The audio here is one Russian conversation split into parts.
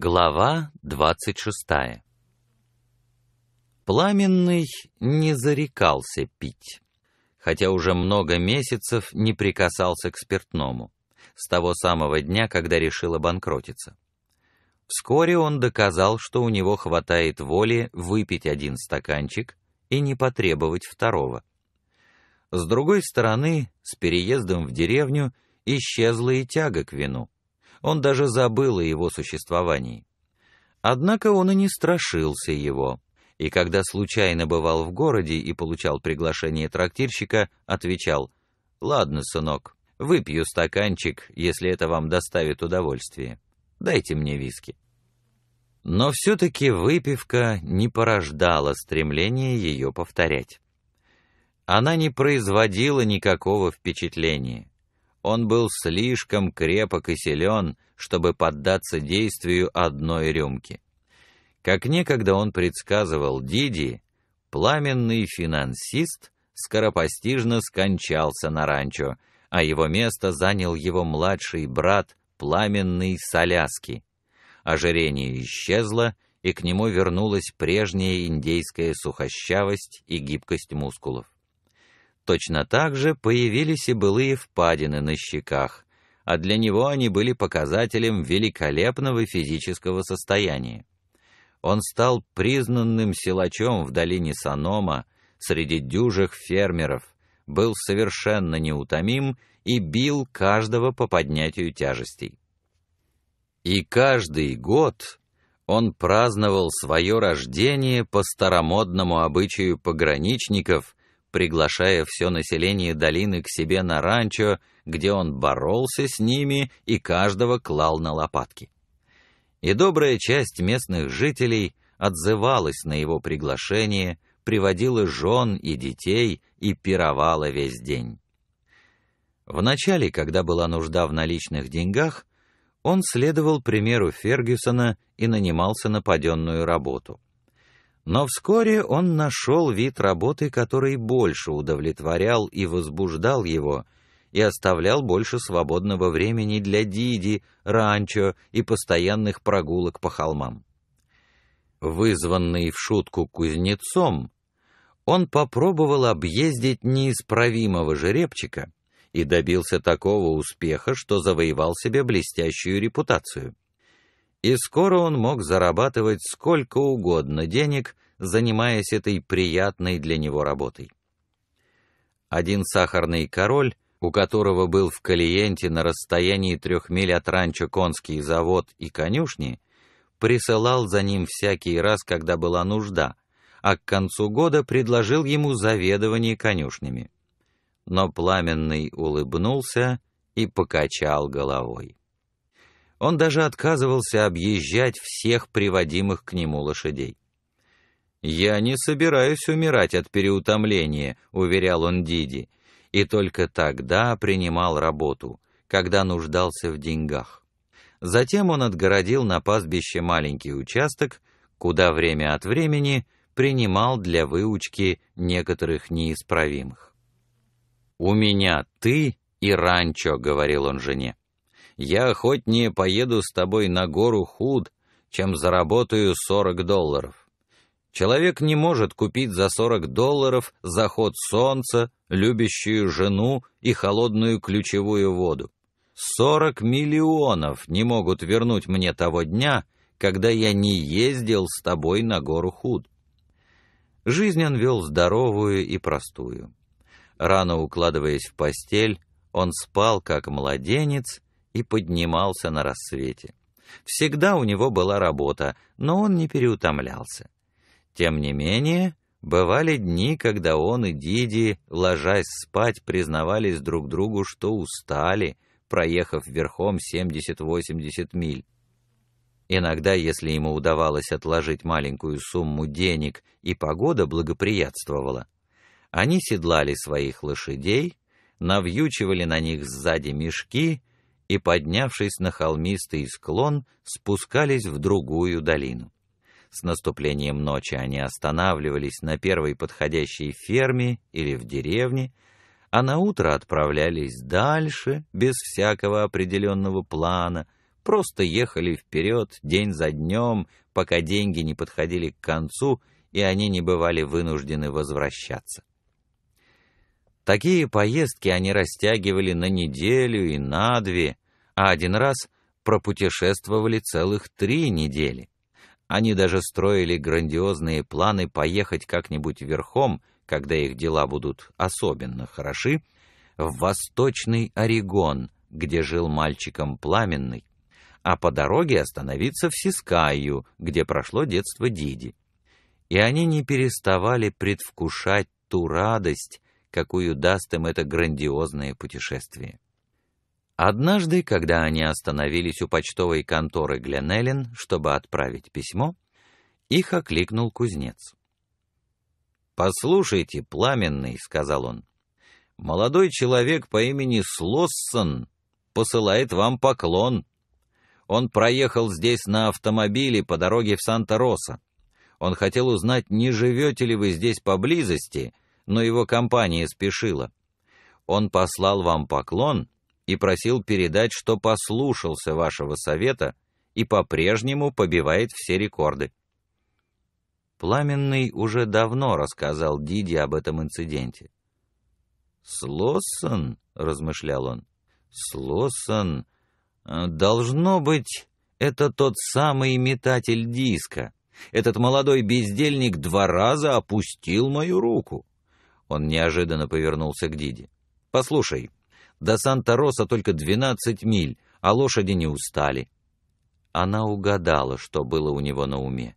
Глава 26. Пламенный не зарекался пить, хотя уже много месяцев не прикасался к спиртному, с того самого дня, когда решил обанкротиться. Вскоре он доказал, что у него хватает воли выпить один стаканчик и не потребовать второго. С другой стороны, с переездом в деревню исчезла и тяга к вину. Он даже забыл о его существовании. Однако он и не страшился его, и когда случайно бывал в городе и получал приглашение трактирщика, отвечал «Ладно, сынок, выпью стаканчик, если это вам доставит удовольствие. Дайте мне виски». Но все-таки выпивка не порождала стремления ее повторять. Она не производила никакого впечатления. Он был слишком крепок и силен, чтобы поддаться действию одной рюмки. Как некогда он предсказывал Диди, пламенный финансист скоропостижно скончался на ранчо, а его место занял его младший брат, пламенный Соляски. Ожирение исчезло, и к нему вернулась прежняя индейская сухощавость и гибкость мускулов. Точно так же появились и былые впадины на щеках, а для него они были показателем великолепного физического состояния. Он стал признанным силачом в долине Санома среди дюжих фермеров, был совершенно неутомим и бил каждого по поднятию тяжестей. И каждый год он праздновал свое рождение по старомодному обычаю пограничников, приглашая все население долины к себе на ранчо, где он боролся с ними и каждого клал на лопатки. И добрая часть местных жителей отзывалась на его приглашение, приводила жен и детей и пировала весь день. Вначале, когда была нужда в наличных деньгах, он следовал примеру Фергюсона и нанимался на паденную работу — но вскоре он нашел вид работы, который больше удовлетворял и возбуждал его, и оставлял больше свободного времени для диди, ранчо и постоянных прогулок по холмам. Вызванный в шутку кузнецом, он попробовал объездить неисправимого жеребчика и добился такого успеха, что завоевал себе блестящую репутацию и скоро он мог зарабатывать сколько угодно денег, занимаясь этой приятной для него работой. Один сахарный король, у которого был в Калиенте на расстоянии трех миль от ранчо конский завод и конюшни, присылал за ним всякий раз, когда была нужда, а к концу года предложил ему заведование конюшнями. Но пламенный улыбнулся и покачал головой. Он даже отказывался объезжать всех приводимых к нему лошадей. «Я не собираюсь умирать от переутомления», — уверял он Диди, и только тогда принимал работу, когда нуждался в деньгах. Затем он отгородил на пастбище маленький участок, куда время от времени принимал для выучки некоторых неисправимых. «У меня ты и ранчо», — говорил он жене. Я охотнее поеду с тобой на гору худ, чем заработаю 40 долларов. Человек не может купить за 40 долларов заход солнца, любящую жену и холодную ключевую воду. 40 миллионов не могут вернуть мне того дня, когда я не ездил с тобой на гору худ. Жизнь он вел здоровую и простую. Рано укладываясь в постель, он спал как младенец и поднимался на рассвете. Всегда у него была работа, но он не переутомлялся. Тем не менее, бывали дни, когда он и Диди, ложась спать, признавались друг другу, что устали, проехав верхом 70-80 миль. Иногда, если ему удавалось отложить маленькую сумму денег и погода благоприятствовала, они седлали своих лошадей, навьючивали на них сзади мешки и, поднявшись на холмистый склон, спускались в другую долину. С наступлением ночи они останавливались на первой подходящей ферме или в деревне, а на утро отправлялись дальше без всякого определенного плана, просто ехали вперед день за днем, пока деньги не подходили к концу и они не бывали вынуждены возвращаться. Такие поездки они растягивали на неделю и на две, а один раз пропутешествовали целых три недели. Они даже строили грандиозные планы поехать как-нибудь верхом, когда их дела будут особенно хороши, в Восточный Орегон, где жил мальчиком Пламенный, а по дороге остановиться в Сискаю, где прошло детство Диди. И они не переставали предвкушать ту радость, какую даст им это грандиозное путешествие. Однажды, когда они остановились у почтовой конторы Гленеллен, чтобы отправить письмо, их окликнул кузнец. «Послушайте, пламенный», — сказал он, — «молодой человек по имени Слоссон посылает вам поклон. Он проехал здесь на автомобиле по дороге в Санта-Роса. Он хотел узнать, не живете ли вы здесь поблизости, — но его компания спешила. Он послал вам поклон и просил передать, что послушался вашего совета и по-прежнему побивает все рекорды. Пламенный уже давно рассказал Диди об этом инциденте. «Слоссон», — размышлял он, — «Слоссон, должно быть, это тот самый метатель диска. Этот молодой бездельник два раза опустил мою руку. Он неожиданно повернулся к Диде. «Послушай, до Санта-Роса только 12 миль, а лошади не устали». Она угадала, что было у него на уме.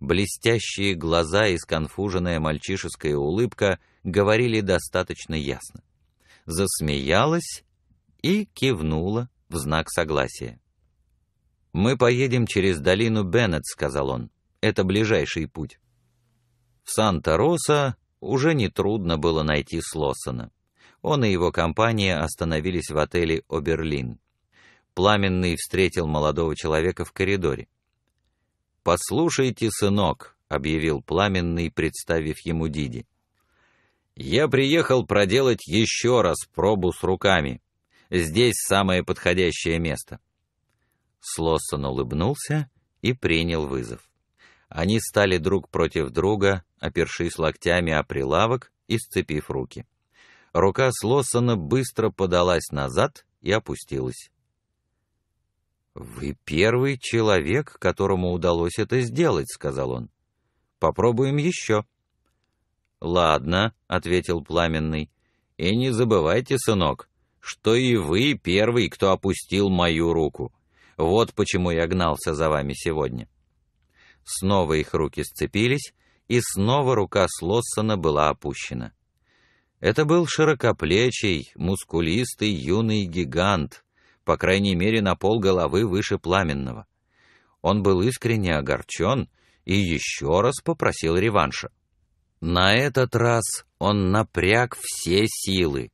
Блестящие глаза и сконфуженная мальчишеская улыбка говорили достаточно ясно. Засмеялась и кивнула в знак согласия. «Мы поедем через долину Беннет», — сказал он. «Это ближайший путь». В Санта-Роса уже не трудно было найти Слоссона. Он и его компания остановились в отеле «Оберлин». Пламенный встретил молодого человека в коридоре. «Послушайте, сынок», — объявил Пламенный, представив ему Диди. «Я приехал проделать еще раз пробу с руками. Здесь самое подходящее место». Слоссон улыбнулся и принял вызов. Они стали друг против друга опершись локтями о прилавок и сцепив руки. Рука Слоссона быстро подалась назад и опустилась. Вы первый человек, которому удалось это сделать, сказал он. Попробуем еще». Ладно, ответил пламенный. И не забывайте, сынок, что и вы первый, кто опустил мою руку. Вот почему я гнался за вами сегодня. Снова их руки сцепились, и снова рука Слоссона была опущена. Это был широкоплечий, мускулистый юный гигант, по крайней мере, на пол головы выше пламенного. Он был искренне огорчён и ещё раз попросил реванша. На этот раз он напряг все силы.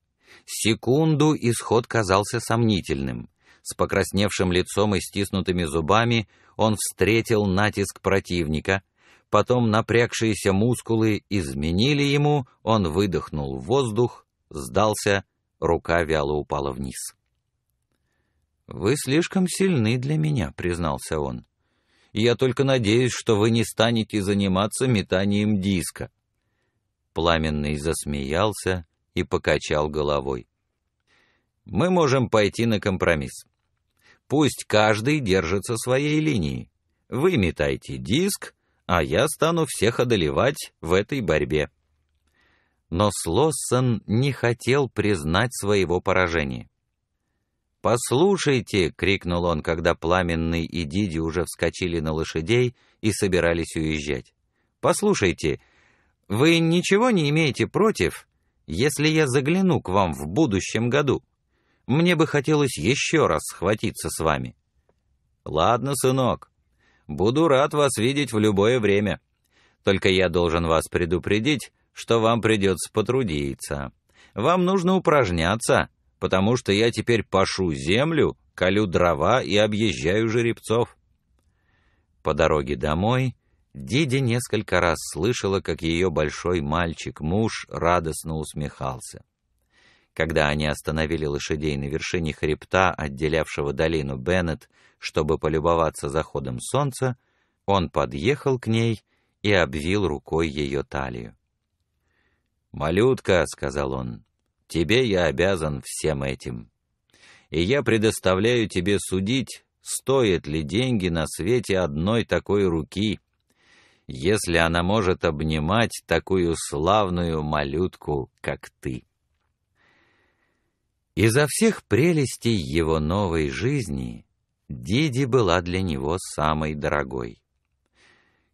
Секунду исход казался сомнительным. С покрасневшим лицом и стиснутыми зубами он встретил натиск противника — потом напрягшиеся мускулы изменили ему, он выдохнул воздух, сдался, рука вяло упала вниз. «Вы слишком сильны для меня», — признался он. «Я только надеюсь, что вы не станете заниматься метанием диска». Пламенный засмеялся и покачал головой. «Мы можем пойти на компромисс. Пусть каждый держится своей линии. Вы метайте диск, а я стану всех одолевать в этой борьбе. Но Слоссон не хотел признать своего поражения. «Послушайте!» — крикнул он, когда Пламенный и Диди уже вскочили на лошадей и собирались уезжать. «Послушайте, вы ничего не имеете против, если я загляну к вам в будущем году? Мне бы хотелось еще раз схватиться с вами». «Ладно, сынок, Буду рад вас видеть в любое время. Только я должен вас предупредить, что вам придется потрудиться. Вам нужно упражняться, потому что я теперь пашу землю, колю дрова и объезжаю жеребцов. По дороге домой Диди несколько раз слышала, как ее большой мальчик-муж радостно усмехался когда они остановили лошадей на вершине хребта, отделявшего долину Беннет, чтобы полюбоваться заходом солнца, он подъехал к ней и обвил рукой ее талию. "Малютка", сказал он. "Тебе я обязан всем этим. И я предоставляю тебе судить, стоят ли деньги на свете одной такой руки, если она может обнимать такую славную малютку, как ты". Изо всех прелестей его новой жизни Диди была для него самой дорогой.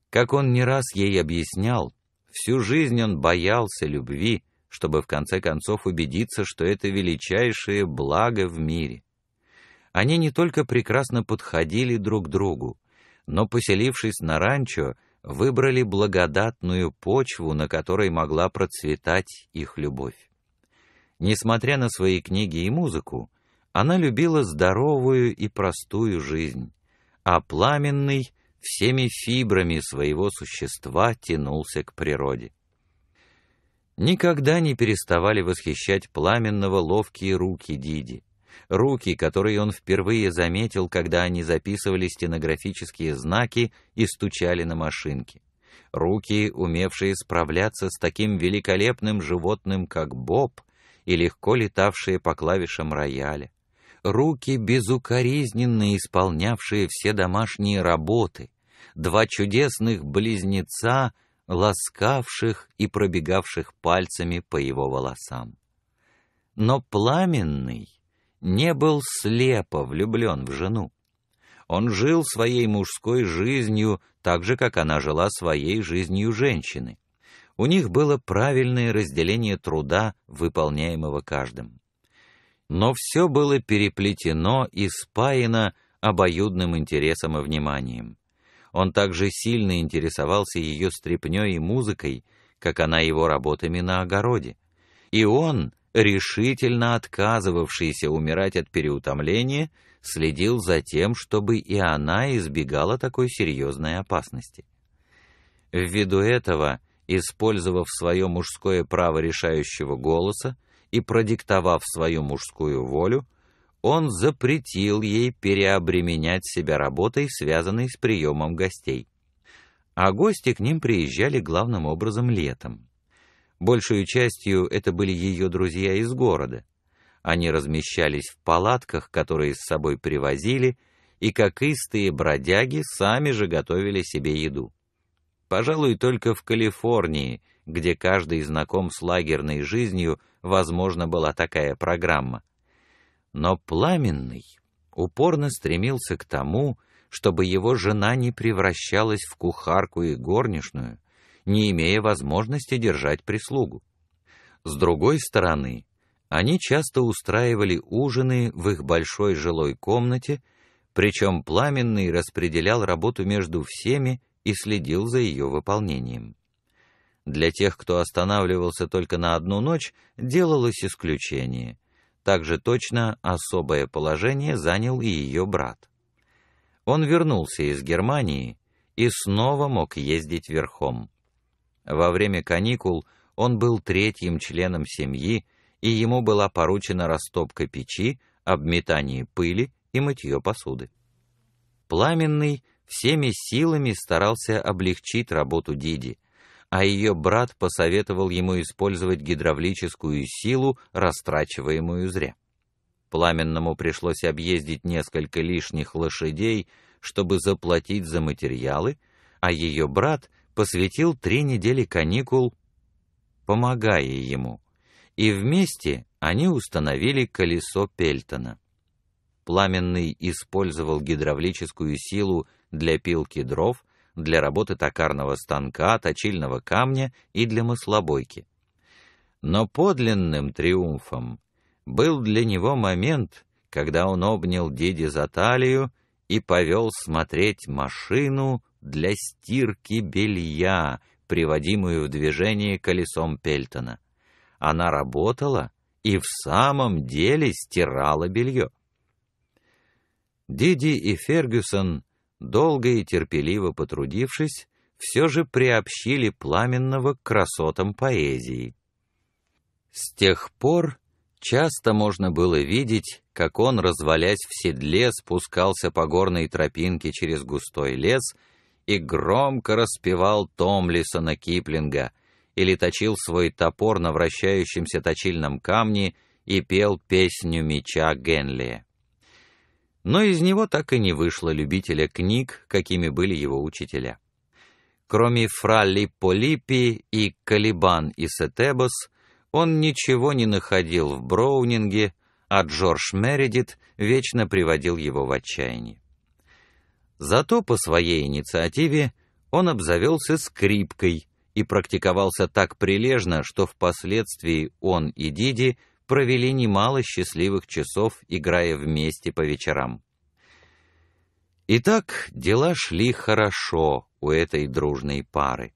Как он не раз ей объяснял, всю жизнь он боялся любви, чтобы в конце концов убедиться, что это величайшее благо в мире. Они не только прекрасно подходили друг другу, но поселившись на ранчо, выбрали благодатную почву, на которой могла процветать их любовь. Несмотря на свои книги и музыку, она любила здоровую и простую жизнь, а пламенный всеми фибрами своего существа тянулся к природе. Никогда не переставали восхищать пламенного ловкие руки Диди, руки, которые он впервые заметил, когда они записывали стенографические знаки и стучали на машинке. Руки, умевшие справляться с таким великолепным животным, как боб, и легко летавшие по клавишам рояля, руки безукоризненно исполнявшие все домашние работы, два чудесных близнеца, ласкавших и пробегавших пальцами по его волосам. Но пламенный не был слепо влюблен в жену. Он жил своей мужской жизнью так же, как она жила своей жизнью женщины у них было правильное разделение труда, выполняемого каждым. Но все было переплетено и спаяно обоюдным интересом и вниманием. Он также сильно интересовался ее стрепнёй и музыкой, как она его работами на огороде. И он, решительно отказывавшийся умирать от переутомления, следил за тем, чтобы и она избегала такой серьезной опасности. Ввиду этого использовав свое мужское право решающего голоса и продиктовав свою мужскую волю, он запретил ей переобременять себя работой, связанной с приемом гостей. А гости к ним приезжали главным образом летом. Большую частью это были ее друзья из города. Они размещались в палатках, которые с собой привозили, и как истые бродяги сами же готовили себе еду пожалуй, только в Калифорнии, где каждый знаком с лагерной жизнью, возможно, была такая программа. Но пламенный упорно стремился к тому, чтобы его жена не превращалась в кухарку и горничную, не имея возможности держать прислугу. С другой стороны, они часто устраивали ужины в их большой жилой комнате, причем пламенный распределял работу между всеми и следил за ее выполнением. Для тех, кто останавливался только на одну ночь, делалось исключение. Также точно особое положение занял и ее брат. Он вернулся из Германии и снова мог ездить верхом. Во время каникул он был третьим членом семьи, и ему была поручена растопка печи, обметание пыли и мытье посуды. Пламенный всеми силами старался облегчить работу Диди, а ее брат посоветовал ему использовать гидравлическую силу, растрачиваемую зря. Пламенному пришлось объездить несколько лишних лошадей, чтобы заплатить за материалы, а ее брат посвятил три недели каникул, помогая ему. И вместе они установили колесо Пельтона. Пламенный использовал гидравлическую силу для пилки дров, для работы токарного станка, точильного камня и для маслобойки. Но подлинным триумфом был для него момент, когда он обнял Диди за талию и повел смотреть машину для стирки белья, приводимую в движение колесом Пельтона. Она работала и в самом деле стирала белье. Диди и Фергюсон долго и терпеливо потрудившись, все же приобщили Пламенного к красотам поэзии. С тех пор часто можно было видеть, как он, развалясь в седле, спускался по горной тропинке через густой лес и громко распевал Томлисона Киплинга или точил свой топор на вращающемся точильном камне и пел песню меча Генли. Но из него так и не вышло любителя книг, какими были его учителя. Кроме Фра Липполипи и Калибан и Сетебос, он ничего не находил в Броунинге, а Джордж Мередит вечно приводил его в отчаяние. Зато по своей инициативе он обзавелся скрипкой и практиковался так прилежно, что впоследствии он и Диди – провели немало счастливых часов, играя вместе по вечерам. Итак, дела шли хорошо у этой дружной пары.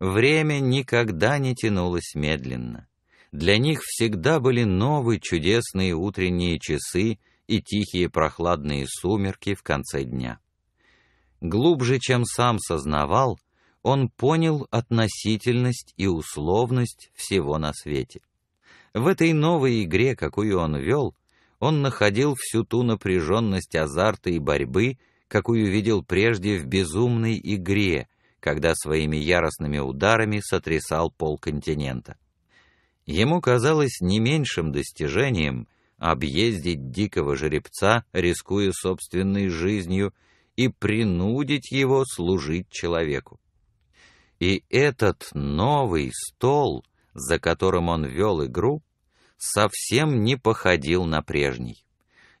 Время никогда не тянулось медленно. Для них всегда были новые чудесные утренние часы и тихие прохладные сумерки в конце дня. Глубже, чем сам сознавал, он понял относительность и условность всего на свете. В этой новой игре, какую он вел, он находил всю ту напряженность азарта и борьбы, какую видел прежде в безумной игре, когда своими яростными ударами сотрясал пол континента. Ему казалось не меньшим достижением объездить дикого жеребца, рискуя собственной жизнью, и принудить его служить человеку. И этот новый стол за которым он вел игру, совсем не походил на прежний.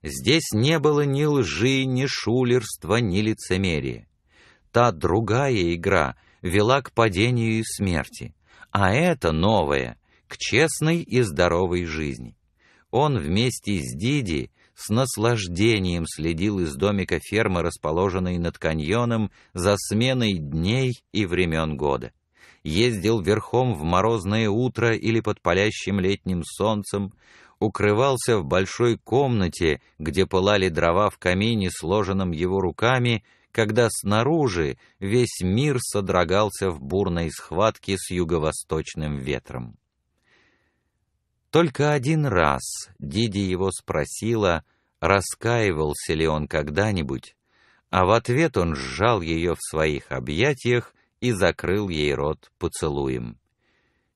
Здесь не было ни лжи, ни шулерства, ни лицемерия. Та другая игра вела к падению и смерти, а эта новая — к честной и здоровой жизни. Он вместе с Диди с наслаждением следил из домика фермы, расположенной над каньоном, за сменой дней и времен года ездил верхом в морозное утро или под палящим летним солнцем, укрывался в большой комнате, где пылали дрова в камине, сложенном его руками, когда снаружи весь мир содрогался в бурной схватке с юго-восточным ветром. Только один раз Диди его спросила, раскаивался ли он когда-нибудь, а в ответ он сжал ее в своих объятиях и закрыл ей рот поцелуем.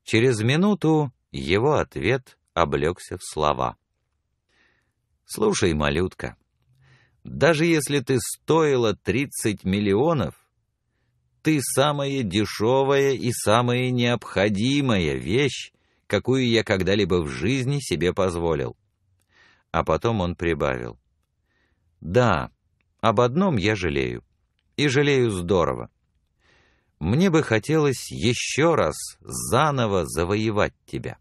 Через минуту его ответ облегся в слова. «Слушай, малютка, даже если ты стоила тридцать миллионов, ты самая дешевая и самая необходимая вещь, какую я когда-либо в жизни себе позволил. А потом он прибавил. Да, об одном я жалею. И жалею здорово. Мне бы хотелось еще раз заново завоевать тебя.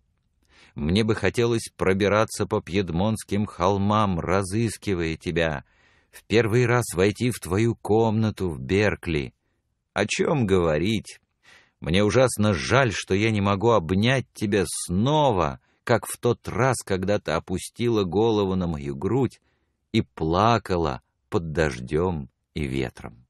Мне бы хотелось пробираться по пьедмонтским холмам, разыскивая тебя, в первый раз войти в твою комнату в Беркли. О чем говорить? Мне ужасно жаль, что я не могу обнять тебя снова, как в тот раз, когда ты опустила голову на мою грудь и плакала под дождем и ветром.